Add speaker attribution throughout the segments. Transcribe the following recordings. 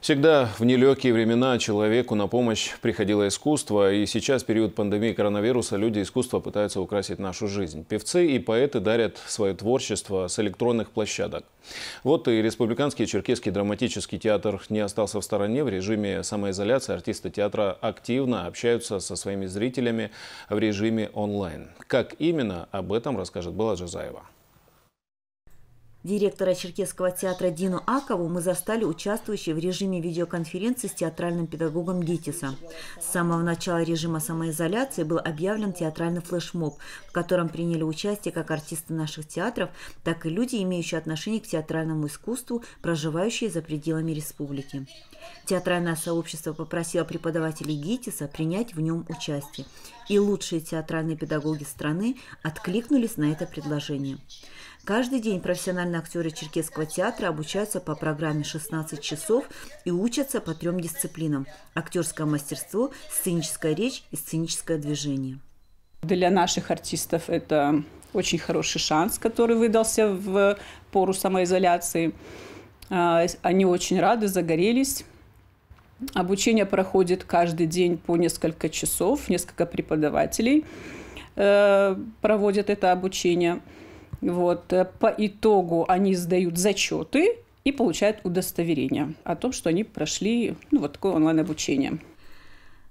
Speaker 1: Всегда в нелегкие времена человеку на помощь приходило искусство, и сейчас, в период пандемии коронавируса, люди искусства пытаются украсить нашу жизнь. Певцы и поэты дарят свое творчество с электронных площадок. Вот и Республиканский черкесский драматический театр не остался в стороне. В режиме самоизоляции артисты театра активно общаются со своими зрителями в режиме онлайн. Как именно, об этом расскажет Бала Джазаева.
Speaker 2: Директора Черкесского театра Дину Акову мы застали участвующей в режиме видеоконференции с театральным педагогом Гитисом. С самого начала режима самоизоляции был объявлен театральный флешмоб, в котором приняли участие как артисты наших театров, так и люди, имеющие отношение к театральному искусству, проживающие за пределами республики. Театральное сообщество попросило преподавателей ГИТИСа принять в нем участие. И лучшие театральные педагоги страны откликнулись на это предложение. Каждый день профессиональные актеры Черкесского театра обучаются по программе 16 часов и учатся по трем дисциплинам – актерское мастерство, сценическая речь и сценическое
Speaker 3: движение. Для наших артистов это очень хороший шанс, который выдался в пору самоизоляции. А, они очень рады, загорелись. Обучение проходит каждый день по несколько часов, несколько преподавателей э, проводят это обучение. Вот. Э, по итогу они сдают зачеты и получают удостоверение о том, что они прошли ну, вот такое онлайн-обучение.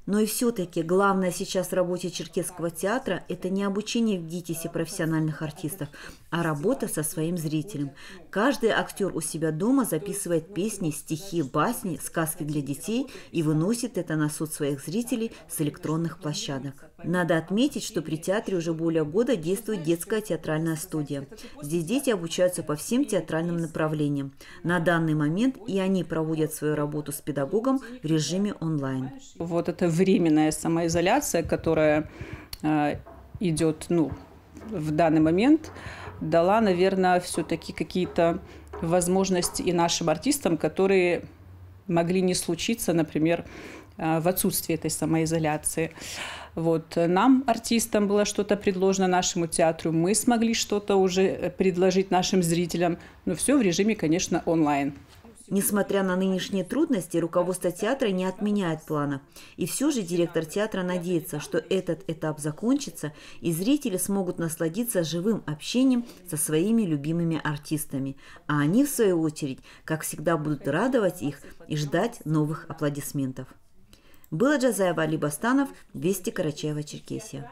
Speaker 2: Но и все-таки главное сейчас в работе Черкесского театра – это не обучение в ГИТИСе профессиональных артистов, а работа со своим зрителем. Каждый актер у себя дома записывает песни, стихи, басни, сказки для детей и выносит это на суд своих зрителей с электронных площадок. Надо отметить, что при театре уже более года действует детская театральная студия. Здесь дети обучаются по всем театральным направлениям. На данный момент и они проводят свою работу с педагогом в режиме онлайн. Вот эта временная самоизоляция,
Speaker 3: которая э, идет ну, в данный момент, дала, наверное, все-таки какие-то возможности и нашим артистам, которые могли не случиться, например, э, в отсутствии этой самоизоляции. Вот. Э, нам, артистам, было что-то предложено нашему театру, мы смогли что-то уже э,
Speaker 2: предложить нашим зрителям, но все в режиме, конечно, онлайн. Несмотря на нынешние трудности, руководство театра не отменяет плана. И все же директор театра надеется, что этот этап закончится, и зрители смогут насладиться живым общением со своими любимыми артистами. А они, в свою очередь, как всегда, будут радовать их и ждать новых аплодисментов. Было Джазаева Алибастанов, вести Карачаева, Черкесия.